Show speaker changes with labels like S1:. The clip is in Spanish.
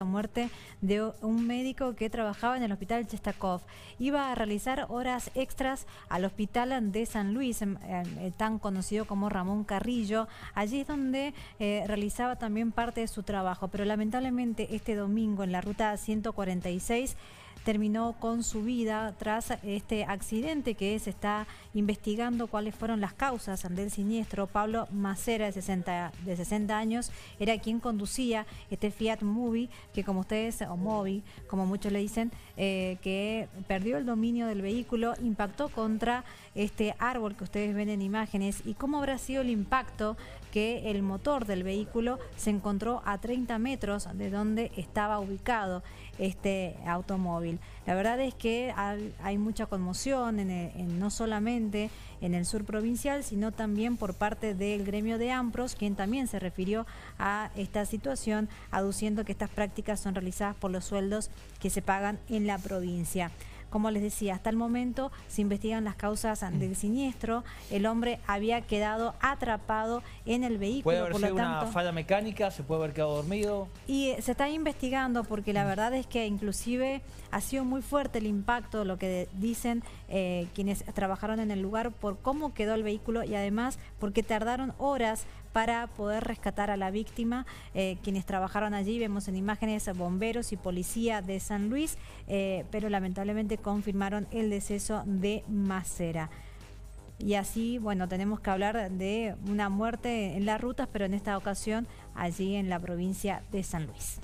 S1: la muerte de un médico que trabajaba en el hospital Chestakov. Iba a realizar horas extras al hospital de San Luis, em, em, eh, tan conocido como Ramón Carrillo. Allí es donde eh, realizaba también parte de su trabajo, pero lamentablemente este domingo en la ruta 146 terminó con su vida tras este accidente que se está investigando cuáles fueron las causas del siniestro. Pablo Macera, de 60, de 60 años, era quien conducía este Fiat Movie, que como ustedes, o Mobi, como muchos le dicen, eh, que perdió el dominio del vehículo, impactó contra este árbol que ustedes ven en imágenes y cómo habrá sido el impacto que el motor del vehículo se encontró a 30 metros de donde estaba ubicado este automóvil. La verdad es que hay mucha conmoción no solamente en el sur provincial, sino también por parte del gremio de AMPROS, quien también se refirió a esta situación, aduciendo que estas prácticas son realizadas por los sueldos que se pagan en la provincia. Como les decía, hasta el momento se investigan las causas mm. del siniestro. El hombre había quedado atrapado en el vehículo. Puede haber sido una falla
S2: mecánica, se puede haber quedado dormido.
S1: Y eh, se está investigando porque la mm. verdad es que inclusive ha sido muy fuerte el impacto, lo que dicen eh, quienes trabajaron en el lugar, por cómo quedó el vehículo y además porque tardaron horas para poder rescatar a la víctima. Eh, quienes trabajaron allí, vemos en imágenes bomberos y policía de San Luis, eh, pero lamentablemente confirmaron el deceso de Macera. Y así, bueno, tenemos que hablar de una muerte en las rutas, pero en esta ocasión allí en la provincia de San Luis.